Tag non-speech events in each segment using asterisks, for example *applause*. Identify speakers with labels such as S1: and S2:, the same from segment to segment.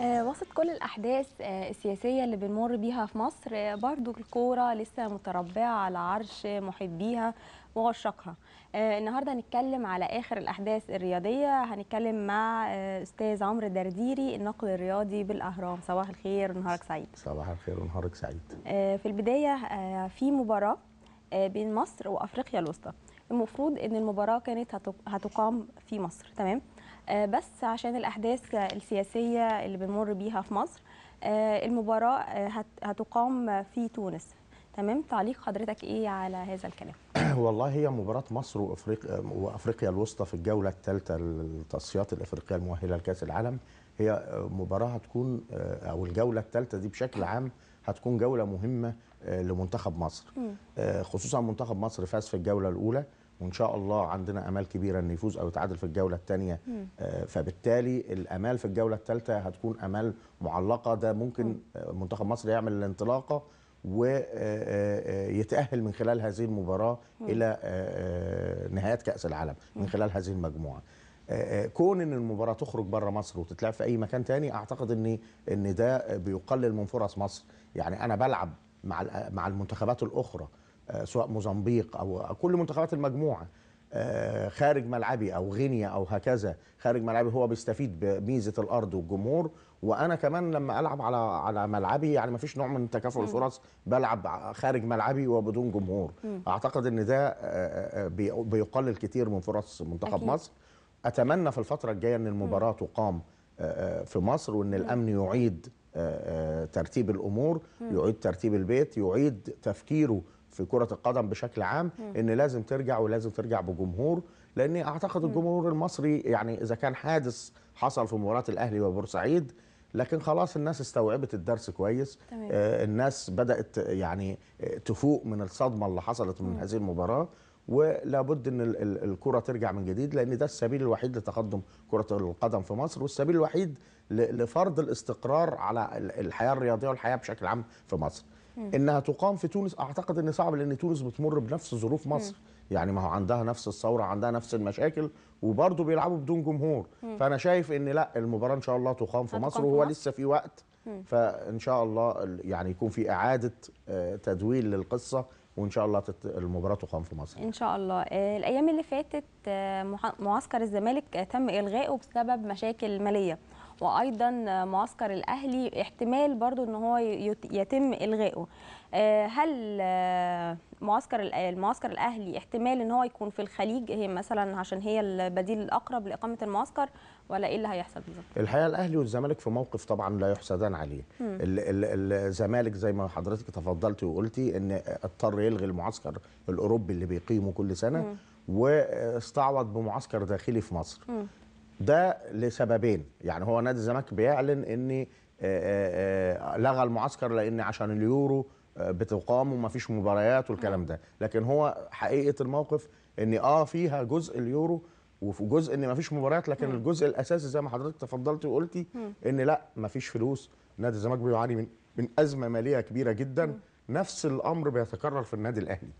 S1: آه، وسط كل الأحداث آه، السياسية اللي بنمر بيها في مصر آه، برضو الكورة لسه متربعة على عرش محبيها وعشاقها النهارده هنتكلم على اخر الاحداث الرياضيه هنتكلم مع استاذ عمرو الدرديري النقل الرياضي بالاهرام صباح الخير نهارك سعيد صباح
S2: الخير ونهارك سعيد
S1: في البدايه في مباراه بين مصر وافريقيا الوسطى المفروض ان المباراه كانت هتقام في مصر تمام آه، بس عشان الأحداث السياسية اللي بنمر بيها في مصر آه، المباراة آه، هتقام في تونس تمام تعليق حضرتك ايه على هذا الكلام
S2: *clears throat* والله هي مباراه مصر وافريقيا وافريقيا الوسطى في الجوله الثالثه للتصفيات الافريقيه المؤهله لكاس العالم هي مباراه هتكون او الجوله الثالثه دي بشكل عام هتكون جوله مهمه لمنتخب مصر خصوصا منتخب مصر فاز في الجوله الاولى وان شاء الله عندنا امال كبيره انه يفوز او يتعادل في الجوله الثانيه آه، فبالتالي الامال في الجوله الثالثه هتكون امال معلقه ده ممكن آه، منتخب مصر يعمل الانطلاقه ويتأهل آه، من خلال هذه المباراة إلى نهايات كأس العالم من خلال هذه المجموعة كون ان المباراه تخرج بره مصر وتتلعب في اي مكان تاني اعتقد ان ان ده بيقلل من فرص مصر يعني انا بلعب مع مع المنتخبات الاخرى آه، سواء موزمبيق او كل منتخبات المجموعه آه، خارج ملعبي او غينيا او هكذا خارج ملعبي هو بيستفيد بميزه الارض والجمهور وانا كمان لما العب على على ملعبي يعني ما فيش نوع من تكافؤ الفرص بلعب خارج ملعبي وبدون جمهور م. اعتقد ان ده آه، بيقلل كتير من فرص منتخب أكيد. مصر اتمنى في الفتره الجايه ان المباراه تقام في مصر وان الامن يعيد ترتيب الامور يعيد ترتيب البيت يعيد تفكيره في كرة القدم بشكل عام ان لازم ترجع ولازم ترجع بجمهور لان اعتقد الجمهور المصري يعني اذا كان حادث حصل في مباراة الاهلي وبورسعيد لكن خلاص الناس استوعبت الدرس كويس آه الناس بدأت يعني آه، تفوق من الصدمة اللي حصلت من مم. هذه المباراة ولا بد ان الكره ترجع من جديد لان ده السبيل الوحيد لتقدم كره القدم في مصر والسبيل الوحيد لفرض الاستقرار على الحياه الرياضيه والحياه بشكل عام في مصر انها تقام في تونس اعتقد ان صعب لان تونس بتمر بنفس ظروف مصر م. يعني ما هو عندها نفس الثوره عندها نفس المشاكل وبرضه بيلعبوا بدون جمهور م. فانا شايف ان لا المباراه ان شاء الله تقام في مصر وهو لسه في وقت م. فان شاء الله يعني يكون في اعاده آه، تدويل للقصه وان شاء الله المباراه تقام في مصر
S1: ان شاء الله آه، الايام اللي فاتت آه، معسكر الزمالك تم الغائه بسبب مشاكل ماليه وايضا معسكر الاهلي احتمال برضو ان هو يتم الغائه آه، هل آه، معسكر المعسكر الاهلي احتمال ان هو يكون في الخليج هي مثلا عشان هي البديل الاقرب لاقامه المعسكر ولا ايه اللي هيحصل بالظبط
S2: الحقيقه الاهلي والزمالك في موقف طبعا لا يحسدان عليه الزمالك زي ما حضرتك تفضلتي وقلتي ان اضطر يلغي المعسكر الاوروبي اللي بيقيمه كل سنه واستعوض بمعسكر داخلي في مصر م. ده لسببين يعني هو نادي الزمالك بيعلن ان آه، آه، آه، لغى المعسكر لان عشان اليورو بتقام ومفيش مباريات والكلام ده لكن هو حقيقه الموقف ان اه فيها جزء اليورو وفي جزء ان مفيش مباريات لكن الجزء الاساسي زي ما حضرتك تفضلتي وقلتي ان لا مفيش فلوس نادي الزمالك بيعاني من من ازمه ماليه كبيره جدا نفس الامر بيتكرر في النادي الاهلي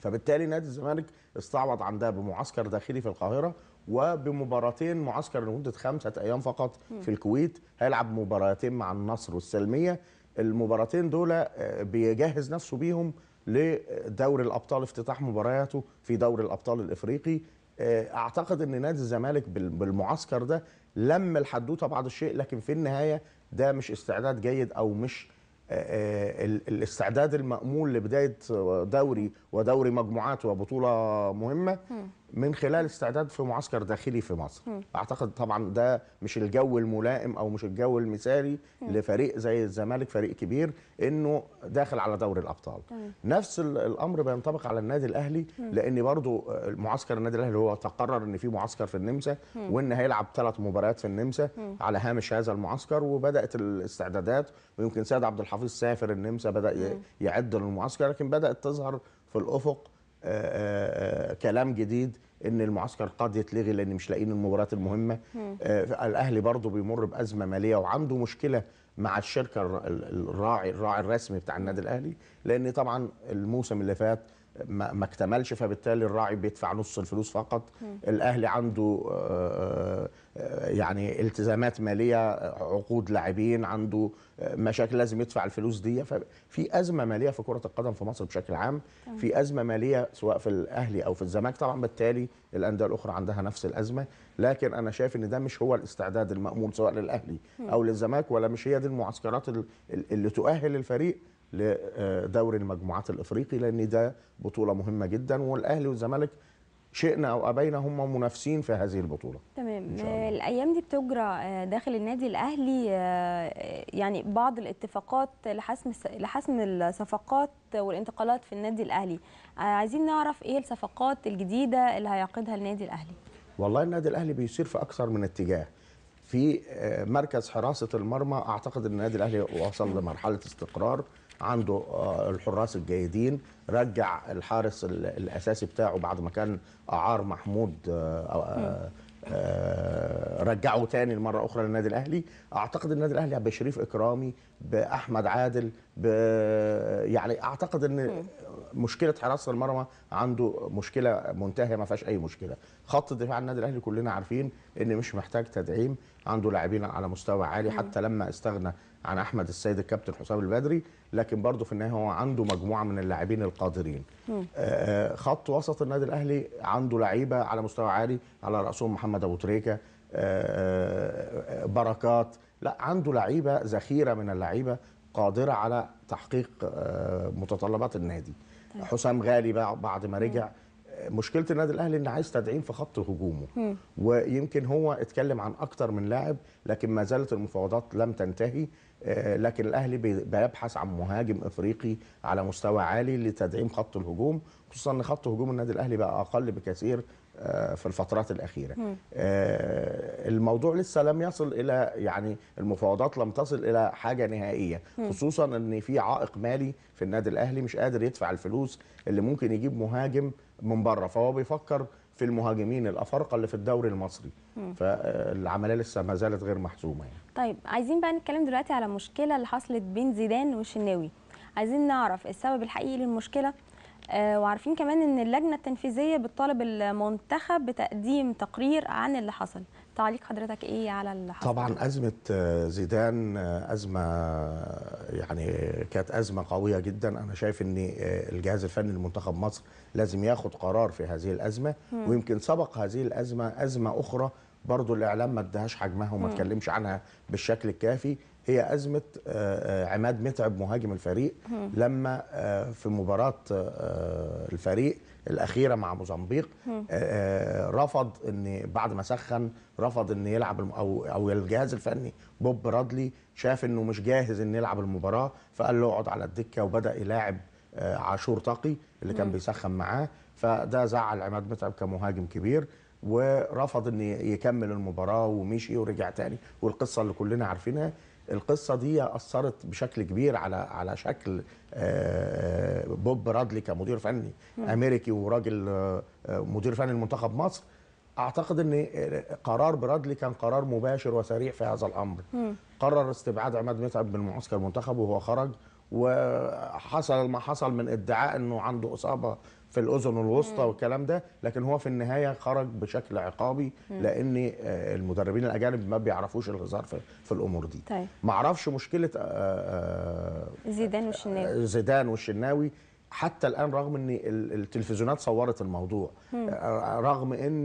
S2: فبالتالي نادي الزمالك استعوض عن ده بمعسكر داخلي في القاهره وبمباراتين معسكر لمده خمسه ايام فقط في الكويت هيلعب مباراتين مع النصر والسلميه المباراتين دول آه، بيجهز نفسه بيهم لدوري الابطال افتتاح مبارياته في دوري الابطال الافريقي آه، اعتقد ان نادي الزمالك بالمعسكر ده لم الحدوته بعض الشيء لكن في النهايه ده مش استعداد جيد او مش آه، الاستعداد المأمول لبداية دوري ودوري مجموعات وبطولة مهمة من خلال استعداد في معسكر داخلي في مصر م. اعتقد طبعا ده مش الجو الملائم او مش الجو المثالي م. لفريق زي الزمالك فريق كبير انه داخل على دوري الابطال م. نفس الامر بينطبق على النادي الاهلي م. لان برضو معسكر النادي الاهلي هو تقرر ان في معسكر في النمسا وان هيلعب ثلاث مباريات في النمسا م. على هامش هذا المعسكر وبدات الاستعدادات ويمكن سيد عبد الحفيظ سافر النمسا بدا يعد للمعسكر لكن بدات تظهر في الافق آه، آه، آه، كلام جديد ان المعسكر قد يتلغي لان مش لاقيين المباريات المهمه الاهلي برضه بيمر بازمه ماليه وعنده مشكله مع الشركه الراعي الراعي الرسمي بتاع النادي الاهلي لان طبعا الموسم اللي فات ما اكتملش فبالتالي الراعي بيدفع نص الفلوس فقط الاهلي عنده يعني التزامات ماليه عقود لاعبين عنده مشاكل لازم يدفع الفلوس دي ففي ازمه ماليه في كره القدم في مصر بشكل عام في ازمه ماليه سواء في الاهلي او في الزمالك طبعا بالتالي الانديه الاخرى عندها نفس الازمه لكن انا شايف ان ده مش هو الاستعداد المامول سواء للاهلي او للزمالك ولا مش هي دي المعسكرات اللي تؤهل الفريق لدوري آه، المجموعات الافريقي لان ده بطوله مهمه جدا والاهلي والزمالك شئنا او ابينا هم منافسين في هذه البطوله
S1: تمام الايام دي بتجرى آه، داخل النادي الاهلي آه، آه، يعني بعض الاتفاقات لحسم لحسم الصفقات والانتقالات في النادي الاهلي عايزين نعرف ايه الصفقات الجديده اللي هيعقدها النادي الاهلي
S2: والله النادي الاهلي بيصير في اكثر من اتجاه في مركز حراسه المرمى اعتقد ان النادي الاهلي وصل لمرحله استقرار عنده آه، الحراس الجيدين رجع الحارس الاساسي بتاعه بعد ما كان اعار محمود آه، آه، رجعه تاني مره اخرى للنادي الاهلي اعتقد النادي الاهلي بشريف اكرامي باحمد عادل يعني اعتقد ان مشكله حراسه المرمى عنده مشكله منتهيه ما فيهاش اي مشكله خط دفاع النادي الاهلي كلنا عارفين ان مش محتاج تدعيم عنده لاعبين على مستوى عالي حتى لما استغنى عن احمد السيد الكابتن حسام البدري لكن برضه في النهايه هو عنده مجموعه من اللاعبين القادرين آه،, آه خط وسط النادي الاهلي عنده لعيبه على مستوى عالي على راسهم محمد ابو تريكه آه, آه،, آه، بركات لا عنده لعيبه ذخيره من اللعيبه قادره على تحقيق متطلبات النادي طيب. حسام غالي بقى بعد ما رجع مشكله النادي الاهلي ان عايز تدعيم في خط هجومه ويمكن هو اتكلم عن اكتر من لاعب لكن ما زالت المفاوضات لم تنتهي آه، لكن الاهلي بيبحث عن مهاجم افريقي على مستوى عالي لتدعيم خط الهجوم خصوصا ان خط هجوم النادي الاهلي بقى اقل بكثير آه، في الفترات الأخيرة آه، الموضوع لسه لم يصل إلى يعني المفاوضات لم تصل إلى حاجة نهائية خصوصا أن في عائق مالي في النادي الأهلي مش قادر يدفع الفلوس اللي ممكن يجيب مهاجم من بره فهو بيفكر في المهاجمين الافارقه اللي في الدوري المصري فالعمليه لسه ما زالت غير محسومه يعني.
S1: طيب عايزين بقى نتكلم دلوقتي على المشكله اللي حصلت بين زيدان والشناوي عايزين نعرف السبب الحقيقي للمشكله آه، وعارفين كمان ان اللجنه التنفيذيه بتطالب المنتخب بتقديم تقرير عن اللي حصل تعليق حضرتك ايه على اللي حصل
S2: طبعا ازمه آه، زيدان آه، ازمه يعني كانت ازمه قويه جدا انا شايف ان الجهاز الفني لمنتخب مصر لازم ياخد قرار في هذه الازمه م. ويمكن سبق هذه الازمه ازمه اخرى برضو الاعلام ما ادهاش حجمها وما اتكلمش عنها بالشكل الكافي هي أزمة آه، آه، عماد متعب مهاجم الفريق لما آه، في مباراة الفريق الأخيرة مع موزمبيق رفض أن بعد ما سخن رفض أن يلعب أو أو الجهاز الفني بوب رادلي شاف أنه مش جاهز أن يلعب المباراة فقال له اقعد على الدكة وبدأ يلاعب عاشور طاقي اللي كان بيسخن معاه فده زعل عماد متعب كمهاجم كبير ورفض ان يكمل المباراه ومشي ورجع تاني والقصه اللي كلنا عارفينها القصه دي اثرت بشكل كبير على على شكل آه، بوب برادلي كمدير فني امريكي وراجل آه، آه، مدير فني لمنتخب مصر اعتقد ان قرار برادلي كان قرار مباشر وسريع في هذا الامر قرر استبعاد عماد متعب من معسكر المنتخب وهو خرج وحصل ما حصل من ادعاء انه عنده اصابه في الاذن الوسطى والكلام ده لكن هو في النهايه خرج بشكل عقابي لان آه، المدربين الاجانب ما بيعرفوش الهزار في, في الامور دي طيب. ما اعرفش مشكله آه،
S1: آه، زيدان والشناوي
S2: زيدان والشناوي حتى الان رغم ان التلفزيونات صورت الموضوع مم. رغم ان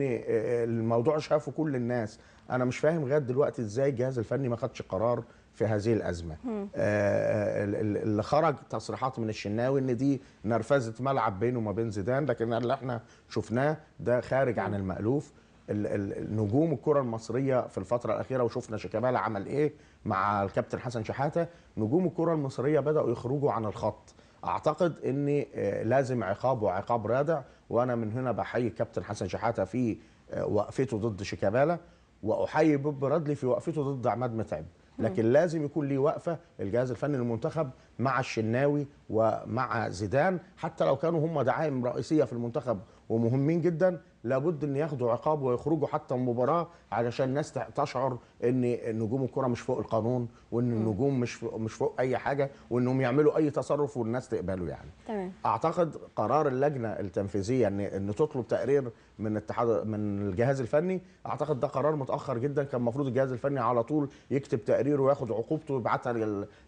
S2: الموضوع شافه كل الناس انا مش فاهم لغايه دلوقتي ازاي الجهاز الفني ما خدش قرار في هذه الازمه آه، آه، اللي خرج تصريحات من الشناوي ان دي نرفزه ملعب بينه وما بين زيدان لكن اللي احنا شفناه ده خارج عن المالوف نجوم الكره المصريه في الفتره الاخيره وشفنا شيكابالا عمل ايه مع الكابتن حسن شحاته نجوم الكره المصريه بداوا يخرجوا عن الخط اعتقد ان آه، لازم عقاب وعقاب رادع وانا من هنا بحيي الكابتن حسن شحاته في وقفته ضد شيكابالا واحيي بوب رادلي في وقفته ضد عماد متعب لكن لازم يكون ليه وقفه الجهاز الفني للمنتخب مع الشناوي ومع زيدان حتى لو كانوا هم دعائم رئيسيه في المنتخب ومهمين جدا لابد ان ياخدوا عقاب ويخرجوا حتى المباراه علشان الناس تشعر ان نجوم الكره مش فوق القانون وان النجوم مش فوق مش فوق اي حاجه وانهم يعملوا اي تصرف والناس تقبله يعني تمام. اعتقد قرار اللجنه التنفيذيه ان ان تطلب تقرير من اتحاد من الجهاز الفني اعتقد ده قرار متاخر جدا كان المفروض الجهاز الفني على طول يكتب تقريره وياخد عقوبته ويبعتها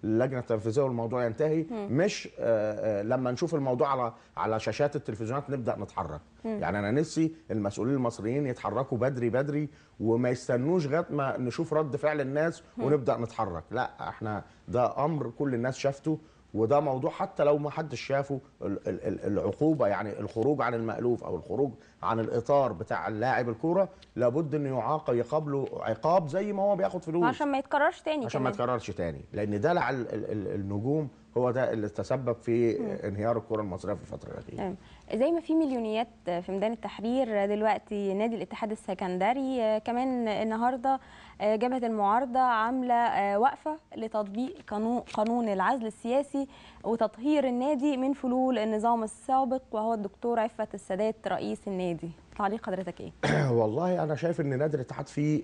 S2: للجنه التنفيذيه والموضوع ينتهي م. مش آه،, آه لما نشوف الموضوع على على شاشات التلفزيونات نبدا نتحرك م. يعني انا نفسي المسؤولين المصريين يتحركوا بدري بدري وما يستنوش لغايه ما نشوف رد فعل الناس ونبدا نتحرك لا احنا ده امر كل الناس شافته وده موضوع حتى لو ما حدش شافه العقوبه يعني الخروج عن المالوف او الخروج عن الاطار بتاع اللاعب الكوره لابد انه يعاقب يقابله عقاب زي ما هو بياخد فلوس عشان
S1: ما يتكررش تاني عشان كمان. ما
S2: يتكررش تاني لان دلع النجوم هو ده اللي تسبب في انهيار الكره المصريه في الفتره الاخيره
S1: زي ما في مليونيات في ميدان التحرير دلوقتي نادي الاتحاد السكندري آه، كمان النهارده آه، جبهه المعارضه عامله آه، وقفه لتطبيق قانون العزل السياسي وتطهير النادي من فلول النظام السابق وهو الدكتور عفت السادات رئيس النادي تعليق حضرتك ايه
S2: *clears throat* والله انا شايف ان نادي الاتحاد فيه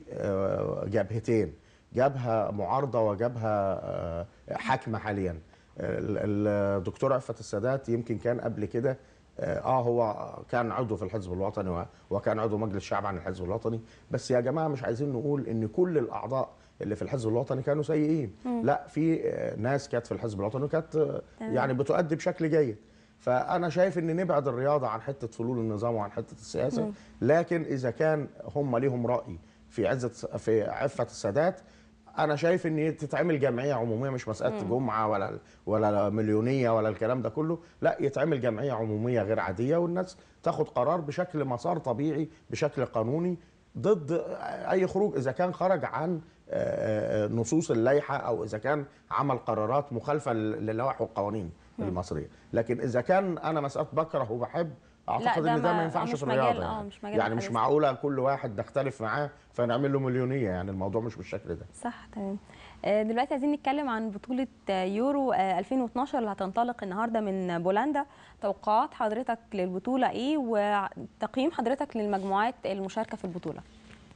S2: جبهتين جبهه معارضه وجبهه حاكمه حاليا الدكتور عفت السادات يمكن كان قبل كده اه, آه، هو كان عضو في الحزب الوطني وكان عضو مجلس الشعب عن الحزب الوطني بس يا جماعه مش عايزين نقول ان كل الاعضاء اللي في الحزب الوطني كانوا سيئين مم. لا في آه، ناس كانت في الحزب الوطني وكانت آه، يعني بتؤدي بشكل جيد فانا شايف ان نبعد الرياضه عن حته فلول النظام وعن حته السياسه مم. لكن اذا كان هم ليهم راي في عزه في عفه السادات انا شايف ان تتعمل جمعيه عموميه مش مساله مم. جمعه ولا ولا مليونيه ولا الكلام ده كله لا يتعمل جمعيه عموميه غير عاديه والناس تاخد قرار بشكل مسار طبيعي بشكل قانوني ضد اي خروج اذا كان خرج عن آه، آه، نصوص اللائحه او اذا كان عمل قرارات مخالفه للوائح والقوانين المصريه لكن اذا كان انا مساله بكره وبحب اعتقد ان ده ما ينفعش في الرياضه يعني, آه، مش مجال يعني مش معقوله كل واحد نختلف معاه فنعمل له مليونيه يعني الموضوع مش بالشكل ده
S1: صح تمام آه، دلوقتي عايزين نتكلم عن بطولة يورو 2012 آه، اللي هتنطلق النهاردة من بولندا توقعات حضرتك للبطولة إيه وتقييم حضرتك للمجموعات المشاركة في البطولة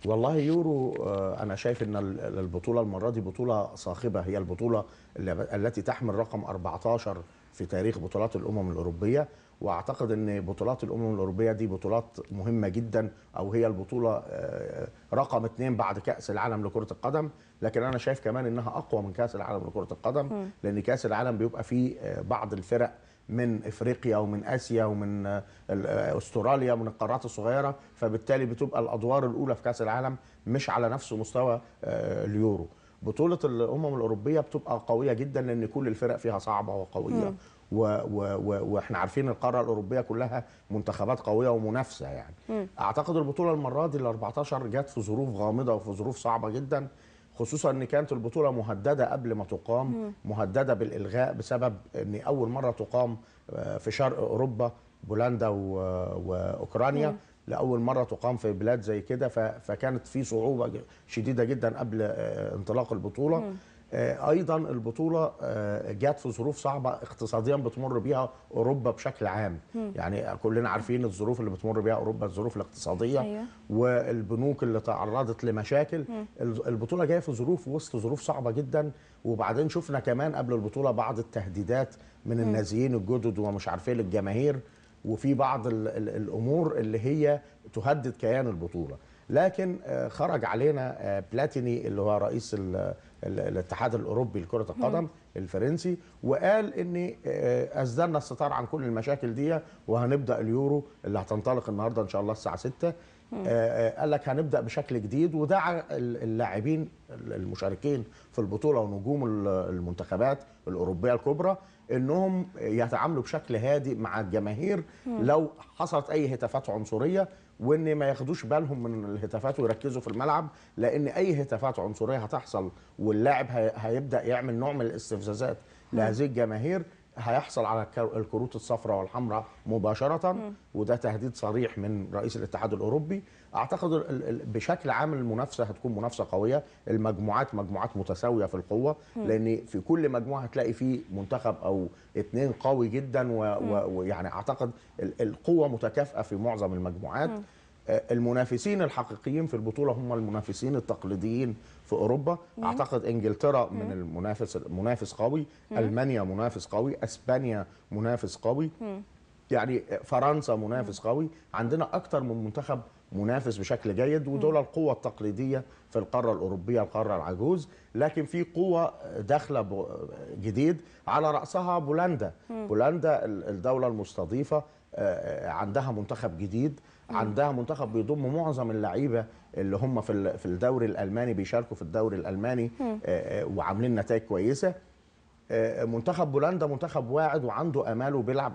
S2: والله يورو آه، انا شايف ان البطوله المره دي بطوله صاخبه هي البطوله التي تحمل رقم 14 في تاريخ بطولات الامم الاوروبيه واعتقد ان بطولات الامم الاوروبيه دي بطولات مهمه جدا او هي البطوله آه، رقم اثنين بعد كاس العالم لكره القدم لكن انا شايف كمان انها اقوى من كاس العالم لكره القدم لان كاس العالم بيبقى فيه آه، بعض الفرق من افريقيا ومن اسيا ومن آه، آه، استراليا ومن القارات الصغيره فبالتالي بتبقى الادوار الاولى في كاس العالم مش على نفس مستوى آه، اليورو بطوله الامم الاوروبيه بتبقى قويه جدا لان كل الفرق فيها صعبه وقويه م. و و و واحنا عارفين القاره الاوروبيه كلها منتخبات قويه ومنافسه يعني م. اعتقد البطوله المره دي ال 14 جت في ظروف غامضه وفي ظروف صعبه جدا خصوصا ان كانت البطوله مهدده قبل ما تقام مهدده بالالغاء بسبب ان اول مره تقام آه، في شرق اوروبا بولندا واوكرانيا لاول مره تقام في بلاد زي كده فكانت في صعوبه شديده جدا قبل آه، انطلاق البطوله آه، ايضا البطوله آه، جت في ظروف صعبه اقتصاديا بتمر بيها اوروبا بشكل عام م. يعني كلنا عارفين الظروف اللي بتمر بيها اوروبا الظروف الاقتصاديه أيوة. والبنوك اللي تعرضت لمشاكل م. البطوله جايه في ظروف وسط ظروف صعبه جدا وبعدين شفنا كمان قبل البطوله بعض التهديدات من النازيين الجدد ومش عارفين الجماهير إيه، وفي بعض الامور اللي هي تهدد كيان البطوله لكن آه، خرج علينا بلاتيني اللي هو رئيس الاتحاد الاوروبي لكره القدم الفرنسي وقال ان اسدلنا آه، الستار عن كل المشاكل دي وهنبدا اليورو اللي هتنطلق النهارده ان شاء الله الساعه 6 آه، آه، قال لك هنبدا بشكل جديد ودعا اللاعبين المشاركين في البطوله ونجوم المنتخبات الاوروبيه الكبرى انهم يتعاملوا بشكل هادئ مع الجماهير لو حصلت اي هتافات عنصريه وان ما ياخدوش بالهم من الهتافات ويركزوا في الملعب لان اي هتافات عنصريه هتحصل واللاعب هيبدا يعمل نوع من الاستفزازات لهذه الجماهير هيحصل على الكروت الصفراء والحمراء مباشره م. وده تهديد صريح من رئيس الاتحاد الاوروبي اعتقد بشكل عام المنافسه هتكون منافسه قويه المجموعات مجموعات متساويه في القوه م. لان في كل مجموعه هتلاقي فيه منتخب او اثنين قوي جدا ويعني اعتقد القوه متكافئه في معظم المجموعات م. آه، المنافسين الحقيقيين في البطوله هم المنافسين التقليديين في اوروبا مم. نعم. اعتقد انجلترا مم. من المنافس منافس قوي مم. المانيا منافس قوي اسبانيا منافس قوي مم. يعني فرنسا منافس مم. قوي عندنا أكثر من منتخب منافس بشكل جيد ودول القوة التقليدية في القارة الأوروبية القارة العجوز لكن في قوة داخلة جديد على رأسها بولندا بولندا الدولة المستضيفة آه، عندها منتخب جديد عندها منتخب بيضم معظم اللعيبه اللي هم في في الدوري الالماني بيشاركوا في الدوري الالماني آه، آه، وعاملين نتائج كويسه منتخب بولندا منتخب واعد وعنده امال وبيلعب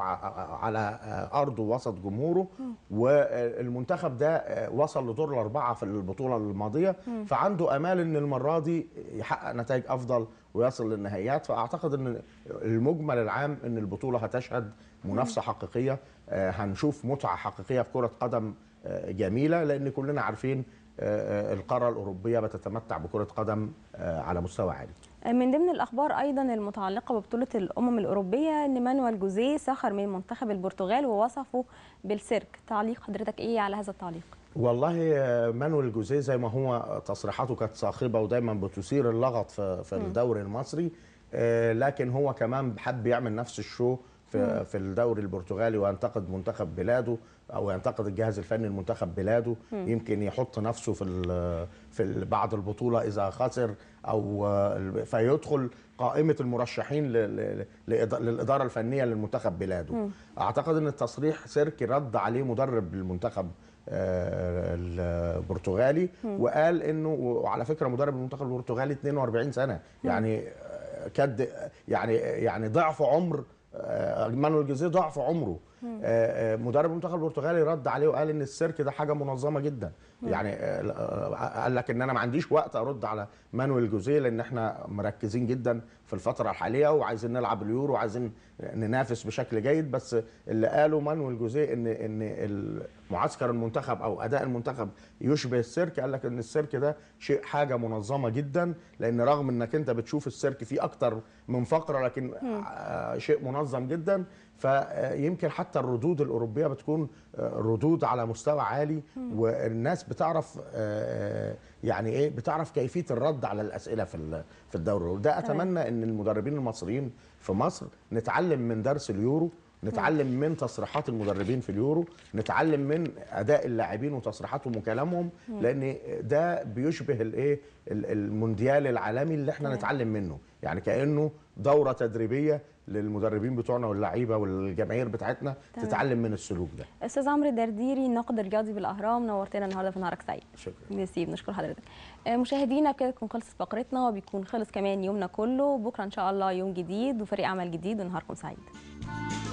S2: على ارضه وسط جمهوره والمنتخب ده وصل لدور الاربعه في البطوله الماضيه فعنده امال ان المره دي يحقق نتائج افضل ويصل للنهائيات فاعتقد ان المجمل العام ان البطوله هتشهد منافسه حقيقيه آه، هنشوف متعه حقيقيه في كره قدم آه، جميله لان كلنا عارفين آه، القاره الاوروبيه بتتمتع بكره قدم على مستوى
S1: عالي من ضمن الاخبار ايضا المتعلقه ببطوله الامم الاوروبيه ان مانويل جوزيه سخر من منتخب البرتغال ووصفه بالسيرك تعليق حضرتك ايه على هذا التعليق
S2: والله مانويل جوزيه زي ما هو تصريحاته كانت صاخبه ودايما بتثير اللغط في الدوري المصري لكن هو كمان حب يعمل نفس الشو في في الدوري البرتغالي وينتقد منتخب بلاده او ينتقد الجهاز الفني لمنتخب بلاده يمكن يحط نفسه في في بعض البطوله اذا خسر او فيدخل قائمه المرشحين للاداره الفنيه للمنتخب بلاده اعتقد ان التصريح سيركي رد عليه مدرب المنتخب آه، البرتغالي وقال انه وعلى فكره مدرب المنتخب البرتغالي 42 سنه يعني كد يعني يعني ضعف عمر آه، مانويل جوزيه ضعف عمره آه، آه، مدرب المنتخب البرتغالي رد عليه وقال ان السيرك ده حاجه منظمه جدا يعني آه، قال لك ان انا ما عنديش وقت ارد على مانويل جوزيه لان احنا مركزين جدا في الفتره الحاليه وعايزين نلعب اليورو وعايزين ننافس بشكل جيد بس اللي قاله مانويل جوزيه ان ان معسكر المنتخب او اداء المنتخب يشبه السيرك قال لك ان السيرك ده شيء حاجه منظمه جدا لان رغم انك انت بتشوف السيرك فيه اكتر من فقره لكن شيء منظم جدا فيمكن حتى الردود الاوروبيه بتكون آه، ردود على مستوى عالي والناس بتعرف آه، آه، يعني ايه بتعرف كيفيه الرد على الاسئله في في الدوري وده اتمنى ان المدربين المصريين في مصر نتعلم من درس اليورو نتعلم من تصريحات المدربين في اليورو نتعلم من اداء اللاعبين وتصريحاتهم وكلامهم لان ده بيشبه الايه المونديال العالمي اللي احنا نتعلم منه يعني كانه دوره تدريبيه للمدربين بتوعنا واللعيبه والجماهير بتاعتنا تمام. تتعلم من السلوك ده
S1: استاذ عمرو الدرديري الناقد الرياضي بالاهرام نورتنا النهارده في نهارك سعيد شكرا ميرسي بنشكر حضرتك آه، مشاهدينا كده تكون خلصت فقرتنا وبيكون خلص كمان يومنا كله بكره ان شاء الله يوم جديد وفريق عمل جديد ونهاركم سعيد